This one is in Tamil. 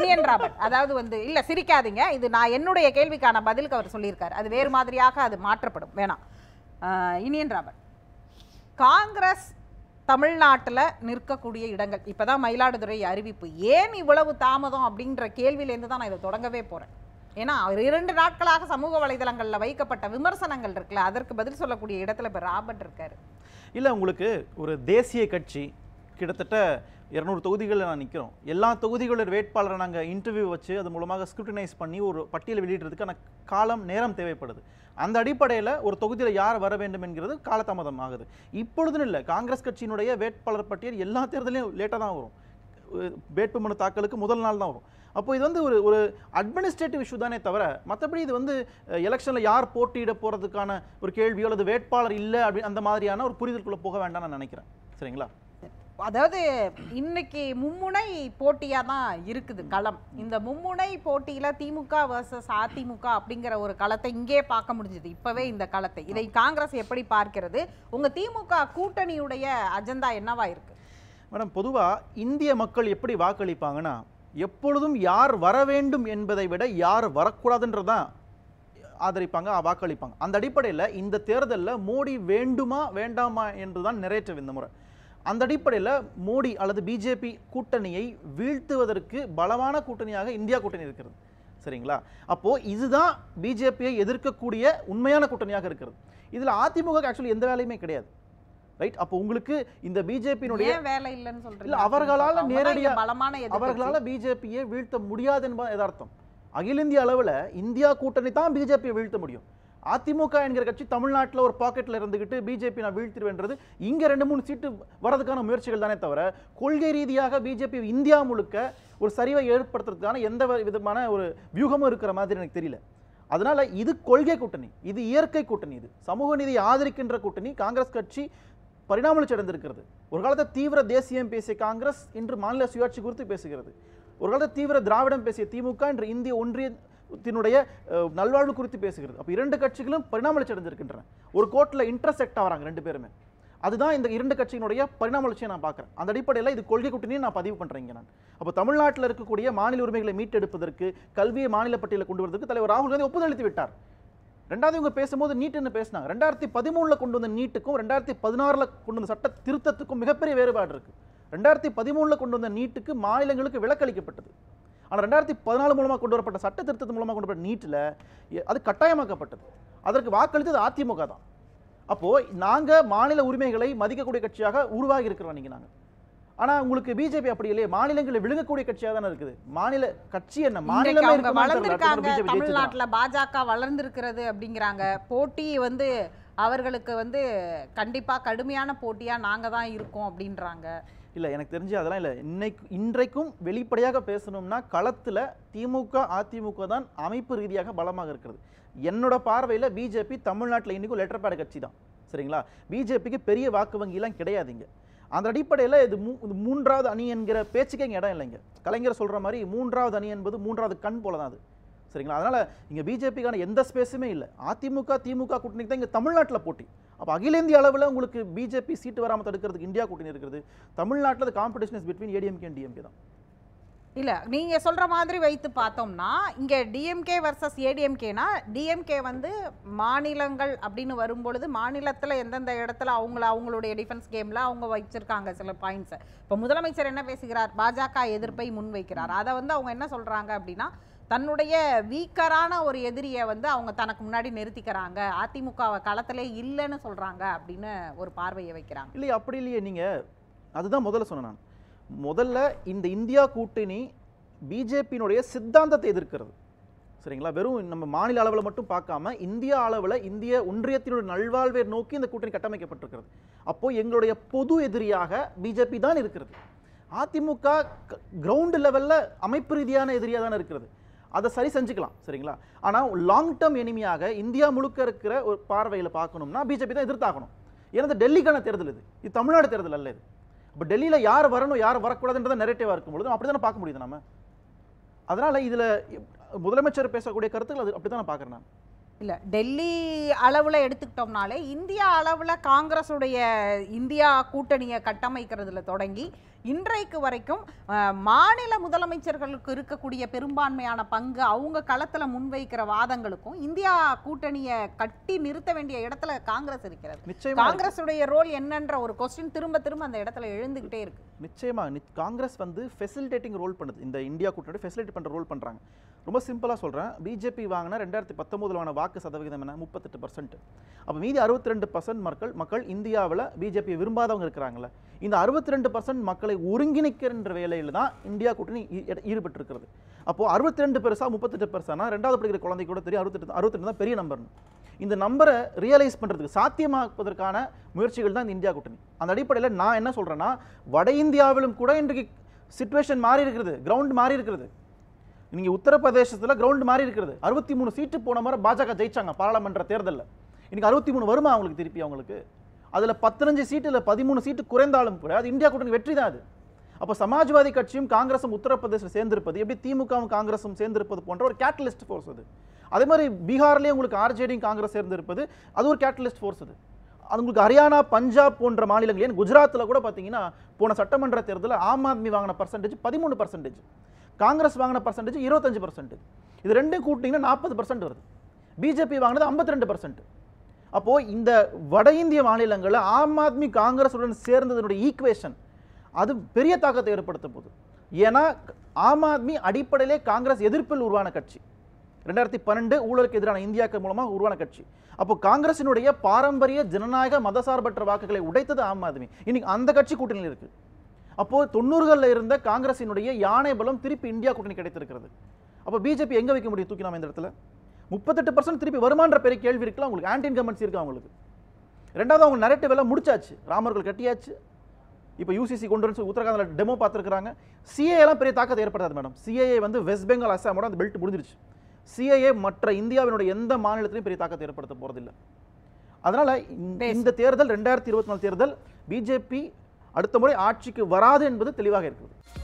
கிரியன் ராபர்ட் அதாவது வந்து இல்ல சிரிக்காதீங்க இது நான் என்னுடைய கேள்விக்கான பதிலுக்கு அவர் சொல்லியிருக்காரு அது வேறு மாதிரியாக அது மாற்றப்படும் வேணாம் இனியன் ராபர்ட் காங்கிரஸ் தமிழ்நாட்டில் நிற்கக்கூடிய இடங்கள் இப்போ தான் மயிலாடுதுறை அறிவிப்பு ஏன் இவ்வளவு தாமதம் அப்படின்ற கேள்வியிலேருந்து தான் நான் இதை தொடங்கவே போகிறேன் ஏன்னா அவர் இரண்டு நாட்களாக சமூக வலைதளங்களில் வைக்கப்பட்ட விமர்சனங்கள் இருக்குல்ல அதற்கு பதில் சொல்லக்கூடிய இடத்துல இப்போ ராபர்ட் இருக்காரு இல்லை உங்களுக்கு ஒரு தேசிய கட்சி கிட்டத்தட்ட இரநூறு தொகுதிகளில் நான் நிற்கிறோம் எல்லா தொகுதிகளோட வேட்பாளரை நாங்கள் இன்டர்வியூ வச்சு அது மூலமாக ஸ்க்ரூட்டனைஸ் பண்ணி ஒரு பட்டியலை வெளியிடுறதுக்கான காலம் நேரம் தேவைப்படுது அந்த அடிப்படையில் ஒரு தொகுதியில் யார் வர வேண்டும் என்கிறது காலதாமதம் ஆகுது இப்பொழுதுன்னு இல்லை காங்கிரஸ் கட்சியினுடைய வேட்பாளர் பட்டியல் எல்லா தேர்தலையும் லேட்டாக தான் வரும் வேட்புமனு தாக்கலுக்கு முதல் நாள் தான் வரும் அப்போ இது வந்து ஒரு ஒரு அட்மினிஸ்ட்ரேட்டிவ் இஷ்யூ தானே தவிர மற்றபடி இது வந்து எலெக்ஷனில் யார் போட்டியிட போகிறதுக்கான ஒரு கேள்வியோ அல்லது வேட்பாளர் இல்லை அப்படி அந்த மாதிரியான ஒரு புரிதல்குள்ளே போக வேண்டாம்னு நான் நினைக்கிறேன் சரிங்களா அதாவது இன்னைக்கு மும்முனை போட்டியாக தான் இருக்குது களம் இந்த மும்முனை போட்டியில் திமுக வர்சஸ் அதிமுக அப்படிங்கிற ஒரு களத்தை இங்கே பார்க்க முடிஞ்சது இப்போவே இந்த களத்தை இதை காங்கிரஸ் எப்படி பார்க்கிறது உங்கள் திமுக கூட்டணியுடைய அஜெண்டா என்னவா இருக்கு மேடம் பொதுவாக இந்திய மக்கள் எப்படி வாக்களிப்பாங்கன்னா எப்பொழுதும் யார் வர வேண்டும் என்பதை விட யார் வரக்கூடாதுன்றதான் ஆதரிப்பாங்க வாக்களிப்பாங்க அந்த அடிப்படையில் இந்த தேர்தலில் மோடி வேண்டுமா வேண்டாமா என்று தான் நிறைவேற்ற இந்த முறை அந்த அடிப்படையில் மோடி அல்லது பிஜேபி கூட்டணியை வீழ்த்துவதற்கு பலமான கூட்டணியாக இந்தியா கூட்டணி இருக்கிறது சரிங்களா அப்போ இதுதான் பிஜேபியை எதிர்க்கக்கூடிய உண்மையான கூட்டணியாக இருக்கிறது இதுல அதிமுக ஆக்சுவலி எந்த வேலையுமே கிடையாது ரைட் அப்போ உங்களுக்கு இந்த பிஜேபியினுடைய வேலை இல்லைன்னு சொல்றீங்க அவர்களால நேரடியாக பலமான அவர்களால் பிஜேபியை வீழ்த்த முடியாது என்பது எதார்த்தம் அகில இந்திய அளவில் இந்தியா கூட்டணி தான் பிஜேபியை வீழ்த்த முடியும் அதிமுக என்கிற கட்சி தமிழ்நாட்டில் ஒரு பாக்கெட்டில் இருந்துக்கிட்டு பிஜேபி நான் வீழ்த்திடுவேன்றது இங்கே ரெண்டு மூணு சீட்டு வரதுக்கான முயற்சிகள் தானே தவிர கொள்கை ரீதியாக பிஜேபி இந்தியா முழுக்க ஒரு சரிவை ஏற்படுத்துறதுக்கான எந்த விதமான ஒரு வியூகமும் இருக்கிற மாதிரி எனக்கு தெரியல அதனால் இது கொள்கை கூட்டணி இது இயற்கை கூட்டணி இது சமூக நீதி ஆதரிக்கின்ற கூட்டணி காங்கிரஸ் கட்சி பரிணாமலச்சடைந்திருக்கிறது ஒரு காலத்தில் தீவிர தேசியம் பேசிய காங்கிரஸ் இன்று மாநில சுயாட்சி குறித்து பேசுகிறது ஒரு காலத்தில் தீவிர திராவிடம் பேசிய திமுக இன்று இந்திய ஒன்றிய தினுடைய நல்வாழ்வு குறித்து பேசுகிறது அப்போ இரண்டு கட்சிகளும் பரிணாமலர்ச்சி அடைஞ்சிருக்கின்றன ஒரு கோர்ட்டில் இன்டர்செக்ட் ஆகிறாங்க ரெண்டு பேருமே அதுதான் இந்த இரண்டு கட்சியினுடைய பரிணாமலர்ச்சியை நான் பார்க்குறேன் அந்த அடிப்படையில் இது கொள்கை கூட்டணியும் நான் பதிவு பண்ணுறேங்க நான் அப்போ தமிழ்நாட்டில் இருக்கக்கூடிய மாநில உரிமைகளை மீட்டெடுப்பதற்கு கல்வியை மாநில பட்டியலில் கொண்டு வரதுக்கு தலைவர் ராகுல் காந்தி ஒப்புதல் அளித்து விட்டார் ரெண்டாவது இவங்க பேசும்போது நீட்டுன்னு பேசினாங்க ரெண்டாயிரத்தி பதிமூணில் கொண்டு வந்த நீட்டுக்கும் ரெண்டாயிரத்தி பதினாறில் கொண்டு வந்த சட்ட திருத்தத்துக்கும் மிகப்பெரிய வேறுபாடு இருக்குது ரெண்டாயிரத்தி பதிமூணில் கொண்டு வந்த நீட்டுக்கு மாநிலங்களுக்கு விலக்களிக்கப்பட்டது ஆனால் ரெண்டாயிரத்தி பதினாலு மூலமாக கொண்டு வரப்பட்ட சட்ட திருத்தத்து மூலமாக கொண்டு வர நீட்டில் அது கட்டாயமாக்கப்பட்டது அதற்கு வாக்களித்தது அதிமுக தான் அப்போது நாங்கள் மாநில உரிமைகளை மதிக்கக்கூடிய கட்சியாக உருவாகி இருக்கிறோம் நீங்கள் நாங்கள் ஆனால் உங்களுக்கு பிஜேபி அப்படி இல்லையே மாநிலங்களில் விழுங்கக்கூடிய கட்சியாக தானே இருக்குது மாநில கட்சி என்ன மாநிலம் தமிழ்நாட்டில் பாஜக வளர்ந்துருக்கிறது அப்படிங்கிறாங்க போட்டி வந்து அவர்களுக்கு வந்து கண்டிப்பாக கடுமையான போட்டியாக நாங்கள் தான் இருக்கோம் அப்படின்றாங்க இல்லை எனக்கு தெரிஞ்சு அதெல்லாம் இல்லை இன்னைக்கு இன்றைக்கும் வெளிப்படையாக பேசணும்னா களத்தில் திமுக அதிமுக தான் அமைப்பு ரீதியாக பலமாக இருக்கிறது என்னோட பார்வையில் பிஜேபி தமிழ்நாட்டில் இன்றைக்கும் லெட்டர் பேட கட்சி தான் சரிங்களா பிஜேபிக்கு பெரிய வாக்கு வங்கிலாம் கிடையாதுங்க அந்த அடிப்படையில் இது மூ இது மூன்றாவது அணி என்கிற பேச்சுக்கே இங்கே இடம் இல்லைங்க கலைஞர் சொல்கிற மாதிரி மூன்றாவது அணி என்பது மூன்றாவது கண் போல தான் அது சரிங்களா அதனால் இங்கே பிஜேபிக்கான எந்த ஸ்பேஸுமே இல்லை அதிமுக திமுக கூட்டணிக்கு தான் இங்கே தமிழ்நாட்டில் போட்டி அப்போ அகில இந்திய அளவில் உங்களுக்கு பிஜேபி சீட்டு வராமல் தடுக்கிறதுக்கு இந்தியா கூட்டணி இருக்கிறது தமிழ்நாட்டில் competition is between ADMK and DMK தான் இல்லை நீங்கள் சொல்கிற மாதிரி வைத்து பார்த்தோம்னா இங்கே டிஎம்கே வர்சஸ் ஏடிஎம்கேனா டிஎம்கே வந்து மாநிலங்கள் அப்படின்னு வரும்பொழுது மாநிலத்தில் எந்தெந்த இடத்துல அவங்கள அவங்களுடைய டிஃபென்ஸ் கேமில் அவங்க வச்சுருக்காங்க சில பாயிண்ட்ஸை இப்போ முதலமைச்சர் என்ன பேசுகிறார் பாஜக எதிர்ப்பை முன்வைக்கிறார் அதை வந்து அவங்க என்ன சொல்கிறாங்க அப்படின்னா தன்னுடைய வீக்கரான ஒரு எதிரியை வந்து அவங்க தனக்கு முன்னாடி நிறுத்திக்கிறாங்க அதிமுகவை களத்திலே இல்லைன்னு சொல்கிறாங்க அப்படின்னு ஒரு பார்வையை வைக்கிறாங்க இல்லை அப்படி இல்லையே நீங்கள் அதுதான் முதல்ல சொன்னேன் நான் முதல்ல இந்த இந்தியா கூட்டணி பிஜேபியினுடைய சித்தாந்தத்தை எதிர்க்கிறது சரிங்களா வெறும் நம்ம மாநில அளவில் மட்டும் பார்க்காம இந்திய அளவில் இந்திய ஒன்றியத்தினுடைய நல்வாழ்வை நோக்கி இந்த கூட்டணி கட்டமைக்கப்பட்டிருக்கிறது அப்போது எங்களுடைய பொது எதிரியாக பிஜேபி தான் இருக்கிறது அதிமுக கிரவுண்டு லெவலில் அமைப்பு ரீதியான எதிரியாக தான் இருக்கிறது அதை சரி செஞ்சுக்கலாம் சரிங்களா ஆனால் லாங் டேர்ம் எனிமையாக இந்தியா முழுக்க இருக்கிற ஒரு பார்வையில் பார்க்கணும்னா பிஜேபி தான் எதிர்த்தாகணும் ஏன்னா டெல்லிக்கான தேர்தல் இது இது தமிழ்நாடு தேர்தல் அல்ல இது இப்போ டெல்லியில் யார் வரணும் யார் வரக்கூடாதுன்றத நெரேட்டிவாக இருக்கும்பொழுது அப்படி தானே பார்க்க முடியுது நம்ம அதனால் இதில் முதலமைச்சர் பேசக்கூடிய கருத்துக்கள் அது அப்படி தான் நான் பார்க்குறேன் நான் இல்லை டெல்லி அளவில் எடுத்துக்கிட்டோம்னாலே இந்தியா அளவில் காங்கிரஸுடைய இந்தியா கூட்டணியை கட்டமைக்கிறதுல தொடங்கி இன்றைக்கு வரைக்கும் மாநில முதலமைச்சர்களுக்கு இருக்கக்கூடிய பெரும்பான்மையான பங்கு அவங்க களத்தில் முன்வைக்கிற வாதங்களுக்கும் இந்தியா கூட்டணியை கட்டி நிறுத்த வேண்டிய இடத்துல காங்கிரஸ் இருக்கிறது காங்கிரஸுடைய ரோல் என்னன்ற ஒரு கொஸ்டின் திரும்ப திரும்ப அந்த இடத்துல எழுந்துக்கிட்டே இருக்கு நிச்சயமாக காங்கிரஸ் வந்து ஃபெசிலிட்டேட்டிங் ரோல் பண்ணுது இந்த இந்தியா கூட்டணி ஃபெசிலிட்டேட் பண்ணுற ரோல் பண்ணுறாங்க ரொம்ப சிம்பிளாக சொல்கிறேன் பிஜேபி வாங்கினா ரெண்டாயிரத்தி பத்தொம்போதுலான வாக்கு சதவிகிதம் என்ன முப்பத்தெட்டு பர்சன்ட் அப்போ மீதி அறுபத்தி ரெண்டு பர்சன்ட் மக்கள் மக்கள் இந்தியாவில் பிஜேபி விரும்பாதவங்க இருக்கிறாங்களே இந்த அறுபத்தி ரெண்டு பர்சன்ட் மக்களை ஒருங்கிணைக்கின்ற வேலையில் தான் இந்தியா கூட்டணி ஈடுபட்டிருக்கிறது அப்போது அறுபத்தி ரெண்டு பெருசாக முப்பத்தெட்டு பெருசானா ரெண்டாவது படிக்கிற குழந்தை கூட தெரியும் அறுபத்தெட்டு அறுபத்தெட்டு தான் பெரிய நம்பர்னு இந்த நம்பரை ரியலைஸ் பண்ணுறதுக்கு சாத்தியமாக்குவதற்கான முயற்சிகள் தான் இந்த இந்தியா கூட்டணி அந்த அடிப்படையில் நான் என்ன சொல்கிறேன்னா வட இந்தியாவிலும் கூட இன்றைக்கு சுச்சுவேஷன் மாறி இருக்கிறது கிரவுண்ட் மாறி இருக்கிறது இன்னைக்கு உத்தரப்பிரதேசத்தில் கிரவுண்ட் மாதிரி இருக்கிறது அறுபத்தி மூணு சீட்டு போன மாதிரி பாஜக ஜெயிச்சாங்க பாராளுமன்ற தேர்தலில் இன்னைக்கு அறுபத்தி மூணு வருமா அவங்களுக்கு திருப்பி அவங்களுக்கு அதில் பத்தஞ்சு இல்லை பதிமூணு சீட்டு குறைந்தாலும் கூட அது இந்தியா கூட்டணி வெற்றி தான் அது அப்போ சமாஜ்வாதி கட்சியும் காங்கிரஸும் உத்தரப்பிரதேசம் சேர்ந்திருப்பது எப்படி திமுகவும் காங்கிரஸும் சேர்ந்திருப்பது போன்ற ஒரு கேட்டலிஸ்ட் ஃபோர்ஸ் அது அதே மாதிரி பீகார்லேயே உங்களுக்கு ஆர்ஜேடியும் காங்கிரஸ் சேர்ந்திருப்பது அது ஒரு கேட்டலிஸ்ட் ஃபோர்ஸ் அது அது உங்களுக்கு ஹரியானா பஞ்சாப் போன்ற மாநிலங்கள் ஏன் குஜராத்தில் கூட பார்த்தீங்கன்னா போன சட்டமன்ற தேர்தலில் ஆம் ஆத்மி வாங்கின பர்சன்டேஜ் பதிமூணு பர்சன்டேஜ் காங்கிரஸ் வாங்கின பர்சன்டேஜ் இருபத்தஞ்சு பர்சன்ட் இது ரெண்டும் கூட்டிங்கன்னா நாற்பது பர்சன்ட் வருது பிஜேபி வாங்கினது ஐம்பத்தி ரெண்டு பர்சன்ட் அப்போது இந்த வட இந்திய மாநிலங்களில் ஆம் ஆத்மி காங்கிரஸுடன் சேர்ந்ததுனுடைய ஈக்குவேஷன் அது பெரிய தாக்கத்தை ஏற்படுத்த போகுது ஏன்னா ஆம் ஆத்மி அடிப்படையிலே காங்கிரஸ் எதிர்ப்பில் உருவான கட்சி ரெண்டாயிரத்தி பன்னெண்டு ஊழலுக்கு எதிரான இந்தியாக்கள் மூலமாக உருவான கட்சி அப்போ காங்கிரசினுடைய பாரம்பரிய ஜனநாயக மதசார்பற்ற வாக்குகளை உடைத்தது ஆம் ஆத்மி இன்னைக்கு அந்த கட்சி கூட்டணியில் இருக்குது அப்போது தொண்ணூறுகளில் இருந்த காங்கிரசினுடைய யானை பலம் திருப்பி இந்தியா கூட்டணி கிடைத்திருக்கிறது அப்போ பிஜேபி எங்கே வைக்க முடியும் தூக்கி நாம் இந்த இடத்துல முப்பத்தெட்டு பர்சன்ட் திருப்பி வருமான பெரிய கேள்வி இருக்கலாம் உங்களுக்கு ஆன்டி இன்கமெண்ட்ஸ் இருக்கு அவங்களுக்கு ரெண்டாவது அவங்க நிறைய எல்லாம் முடிச்சாச்சு ராமர்கள் கட்டியாச்சு இப்போ யூசிசி கொண்டு வந்து உத்தரகாண்டில் டெமோ பார்த்துருக்காங்க சிஏ எல்லாம் பெரிய தாக்கத்தை ஏற்படுத்தாது மேடம் சிஏஏ வந்து வெஸ்ட் பெங்கால் அசாமோட அந்த பெல்ட் முடிஞ்சிருச்சு சிஏஏ மற்ற இந்தியாவினுடைய எந்த மாநிலத்திலையும் பெரிய தாக்கத்தை ஏற்படுத்த போகிறதில்லை அதனால் இந்த தேர்தல் ரெண்டாயிரத்தி இருபத்தி நாலு தேர்தல் பிஜேபி அடுத்த முறை ஆட்சிக்கு வராது என்பது தெளிவாக இருக்கிறது